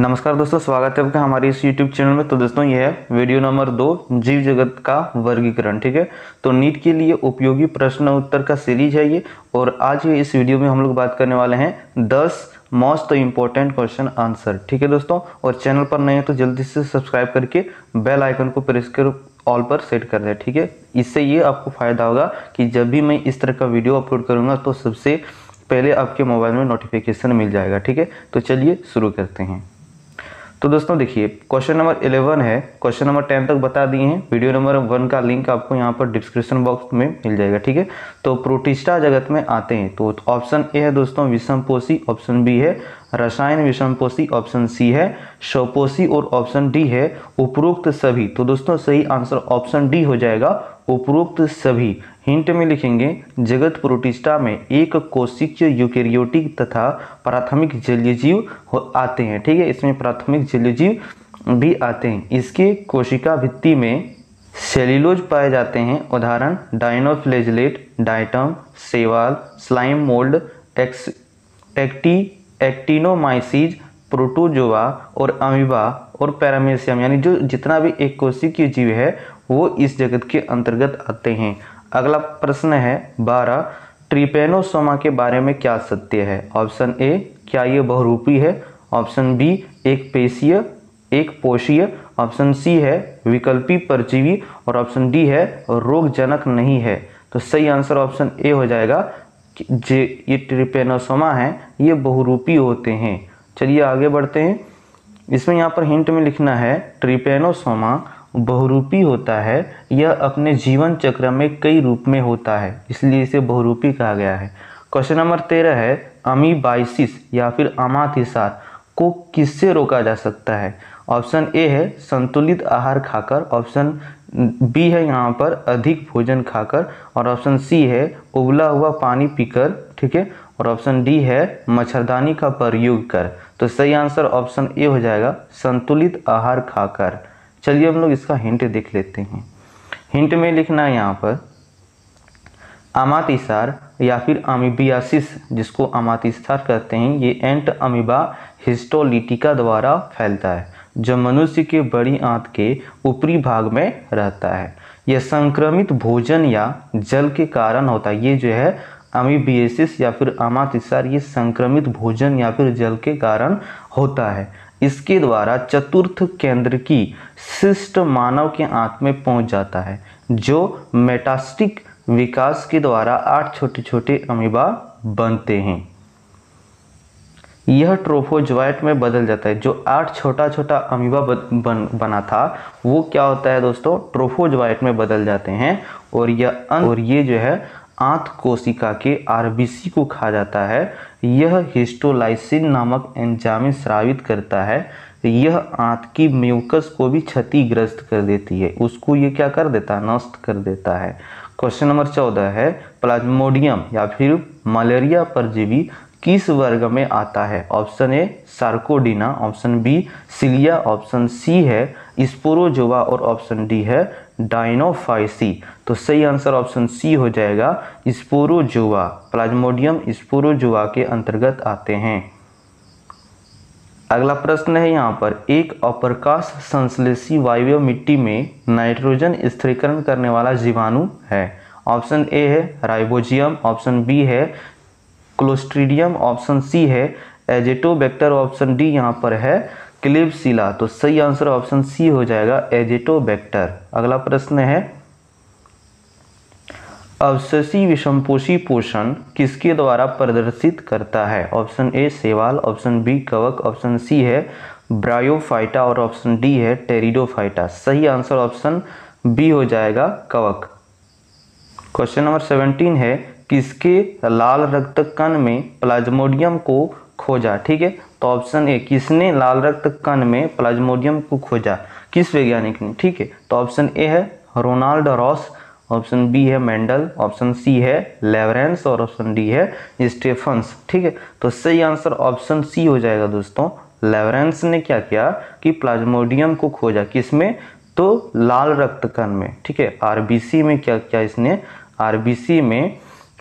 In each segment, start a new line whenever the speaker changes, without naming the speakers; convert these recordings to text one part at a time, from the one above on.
नमस्कार दोस्तों स्वागत है आपका हमारे इस YouTube चैनल में तो दोस्तों यह है वीडियो नंबर दो जीव जगत का वर्गीकरण ठीक है तो नीट के लिए उपयोगी प्रश्न उत्तर का सीरीज है ये और आज इस वीडियो में हम लोग बात करने वाले हैं दस मोस्ट इम्पोर्टेंट क्वेश्चन आंसर ठीक है दोस्तों और चैनल पर नए हैं तो जल्दी से सब्सक्राइब करके बेल आइकन को प्रेस कर ऑल पर सेट कर दें ठीक है इससे ये आपको फ़ायदा होगा कि जब भी मैं इस तरह का वीडियो अपलोड करूँगा तो सबसे पहले आपके मोबाइल में नोटिफिकेशन मिल जाएगा ठीक है तो चलिए शुरू करते हैं तो दोस्तों देखिए क्वेश्चन नंबर इलेवन है क्वेश्चन नंबर टेन तक बता दिए हैं वीडियो नंबर वन का लिंक आपको यहाँ पर डिस्क्रिप्शन बॉक्स में मिल जाएगा ठीक है तो प्रोटिस्टा जगत में आते हैं तो ऑप्शन ए है दोस्तों विषमपोषी ऑप्शन बी है रसायन विषमपोषी ऑप्शन सी है शोपोसी और ऑप्शन डी है उपरोक्त सभी तो दोस्तों सही आंसर ऑप्शन डी हो जाएगा उपरोक्त सभी हिंट में लिखेंगे जगत प्रोटिस्टा में एक कोशिकीय यूकेरियोटिक तथा प्राथमिक जलीय जीव आते हैं ठीक है इसमें प्राथमिक जलीय जीव भी आते हैं इसके कोशिका भित्ति में सेल्यूलोज पाए जाते हैं उदाहरण डायनोफ्लेजलेट डाइटम सेवाल स्लाइम मोल्ड एक्स एक्टी एक्टिनोमाइसिज प्रोटोजोवा और अमीबा और पैरामेशियम यानी जो जितना भी एक कोशिकीय जीव है वो इस जगत के अंतर्गत आते हैं अगला प्रश्न है बारह ट्रिपेनोसोमा के बारे में क्या सत्य है ऑप्शन ए क्या ये बहुरूपी है ऑप्शन बी एक पेशीय एक पोषीय ऑप्शन सी है विकल्पी परजीवी और ऑप्शन डी है रोगजनक नहीं है तो सही आंसर ऑप्शन ए हो जाएगा जे ये ट्रिपेनोसोमा है ये बहुरूपी होते हैं चलिए आगे बढ़ते हैं इसमें यहाँ पर हिंट में लिखना है ट्रिपेनोसोमा बहुरूपी होता है यह अपने जीवन चक्र में कई रूप में होता है इसलिए इसे बहुरूपी कहा गया है क्वेश्चन नंबर तेरह है अमीबाइसिस या फिर अमातिसार को किससे रोका जा सकता है ऑप्शन ए है संतुलित आहार खाकर ऑप्शन बी है यहाँ पर अधिक भोजन खाकर और ऑप्शन सी है उबला हुआ पानी पीकर ठीक है और ऑप्शन डी है मच्छरदानी का प्रयोग कर तो सही आंसर ऑप्शन ए हो जाएगा संतुलित आहार खाकर चलिए हम लोग इसका हिंट देख लेते हैं हिंट में लिखना है यहाँ पर आमातिसार या फिर अमिबियासिस जिसको अमातिसार कहते हैं ये एंट अमीबा हिस्टोलिटिका द्वारा फैलता है जो मनुष्य के बड़ी आंत के ऊपरी भाग में रहता है यह संक्रमित भोजन या जल के कारण होता है ये जो है अमीबियसिस या फिर अमातिसार ये संक्रमित भोजन या फिर जल के कारण होता है इसके द्वारा चतुर्थ केंद्र की शिष्ट मानव के आंख में पहुंच जाता है जो मेटास्टिक विकास के द्वारा आठ छोटे छोटे अमीबा बनते हैं यह ट्रोफोजवाइट में बदल जाता है जो आठ छोटा छोटा अमीबा बन बना था वो क्या होता है दोस्तों ट्रोफोजवाइट में बदल जाते हैं और यह अं-, और ये जो है आंत कोशिका के आरबीसी को खा जाता है यह हिस्टोलाइसिन नामक एंजाम स्रावित करता है यह आंत की म्यूकस को भी क्षतिग्रस्त कर देती है उसको ये क्या कर देता है नष्ट कर देता है क्वेश्चन नंबर चौदह है प्लाज्मोडियम या फिर मलेरिया परजीवी किस वर्ग में आता है option A sarcodina option B cilia option C है स्पोरोजोवा और ऑप्शन डी है डाइनोफाइसी तो सही आंसर ऑप्शन सी हो जाएगा स्पोरोजोवा प्लाज्मोडियम स्पोरोजोवा के अंतर्गत आते हैं अगला प्रश्न है यहाँ पर एक अप्रकाश संश्लेषी वायव्य मिट्टी में नाइट्रोजन स्थिरीकरण करने वाला जीवाणु है ऑप्शन ए है राइबोजियम ऑप्शन बी है क्लोस्ट्रीडियम ऑप्शन सी है एजेटोबैक्टर ऑप्शन डी यहाँ पर है क्लिपसिला तो सही आंसर ऑप्शन सी हो जाएगा एजेटोबैक्टर अगला प्रश्न है अवशेषी विषमपोषी पोषण किसके द्वारा प्रदर्शित करता है ऑप्शन ए सेवाल ऑप्शन बी कवक ऑप्शन सी है ब्रायोफाइटा और ऑप्शन डी है टेरिडोफाइटा सही आंसर ऑप्शन बी हो जाएगा कवक क्वेश्चन नंबर सेवनटीन है किसके लाल रक्त कण में प्लाज्मोडियम को खोजा ठीक है तो ऑप्शन ए किसने लाल रक्त कण में प्लाज्मोडियम को खोजा किस वैज्ञानिक ने ठीक है तो ऑप्शन ए है रोनाल्ड रॉस ऑप्शन बी है मेंडल ऑप्शन सी है लेवरेंस और ऑप्शन डी है स्टेफन्स ठीक है तो सही आंसर ऑप्शन सी हो जाएगा दोस्तों लेवरेंस ने क्या किया कि प्लाज्मोडियम को खोजा किस में तो लाल रक्त कण में ठीक है आरबीसी में क्या क्या इसने आरबीसी में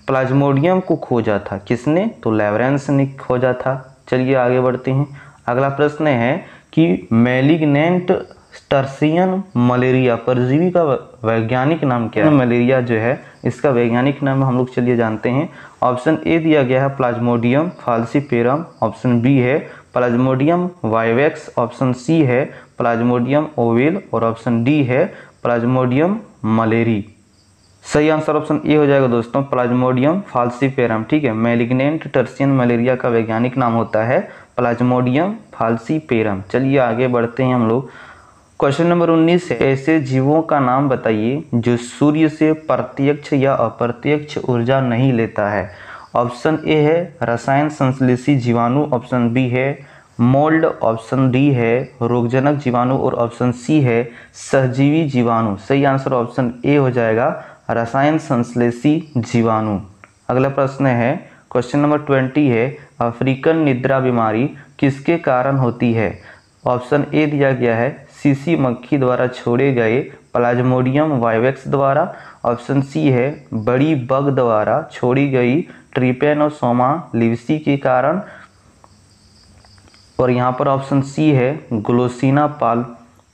प्लाज्मोडियम को खोजा था किसने तो लेवरेंस ने खोजा था चलिए आगे बढ़ते हैं अगला प्रश्न है कि मेलिग्नेंट स्टर्सियन मलेरिया परजीवी का वैज्ञानिक नाम क्या है मलेरिया जो है इसका वैज्ञानिक नाम हम लोग चलिए जानते हैं ऑप्शन ए दिया गया है प्लाज्मोडियम फालसीपेरम ऑप्शन बी है प्लाज्मोडियम वाइवेक्स ऑप्शन सी है प्लाज्मोडियम ओवेल और ऑप्शन डी है प्लाज्मोडियम मलेरी सही आंसर ऑप्शन ए हो जाएगा दोस्तों प्लाज्मोडियम पेरम ठीक है मेलिग्नेंट टर्सियन मलेरिया का वैज्ञानिक नाम होता है प्लाज्मोडियम पेरम चलिए आगे बढ़ते हैं हम लोग क्वेश्चन नंबर 19 है ऐसे जीवों का नाम बताइए जो सूर्य से प्रत्यक्ष या अप्रत्यक्ष ऊर्जा नहीं लेता है ऑप्शन ए है रसायन संश्लेषी जीवाणु ऑप्शन बी है मोल्ड ऑप्शन डी है रोगजनक जीवाणु और ऑप्शन सी है सहजीवी जीवाणु सही आंसर ऑप्शन ए हो जाएगा रसायन संश्लेषी जीवाणु अगला प्रश्न है क्वेश्चन नंबर ट्वेंटी है अफ्रीकन निद्रा बीमारी किसके कारण होती है ऑप्शन ए दिया गया है सीसी मक्खी द्वारा छोड़े गए प्लाज्मोडियम वाइवेक्स द्वारा ऑप्शन सी है बड़ी बग द्वारा छोड़ी गई ट्रिपेनोसोमा लिवसी के कारण और यहाँ पर ऑप्शन सी है ग्लोसिना पाल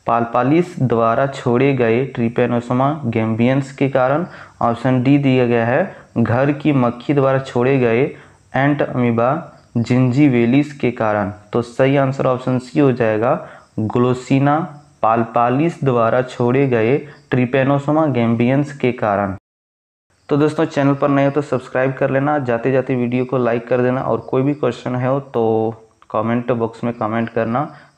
पालपालिस द्वारा छोड़े गए ट्रिपेनोसोमा गैम्बियंस के कारण ऑप्शन डी दिया गया है घर की मक्खी द्वारा छोड़े गए एंट अमीबा जिंजीवेलिस के कारण तो सही आंसर ऑप्शन सी हो जाएगा ग्लोसिना पालपालिस द्वारा छोड़े गए ट्रिपेनोसोमा गैम्बियंस के कारण तो दोस्तों चैनल पर नए हो तो सब्सक्राइब कर लेना जाते जाते वीडियो को लाइक कर देना और कोई भी क्वेश्चन है हो तो कमेंट बॉक्स में कमेंट करना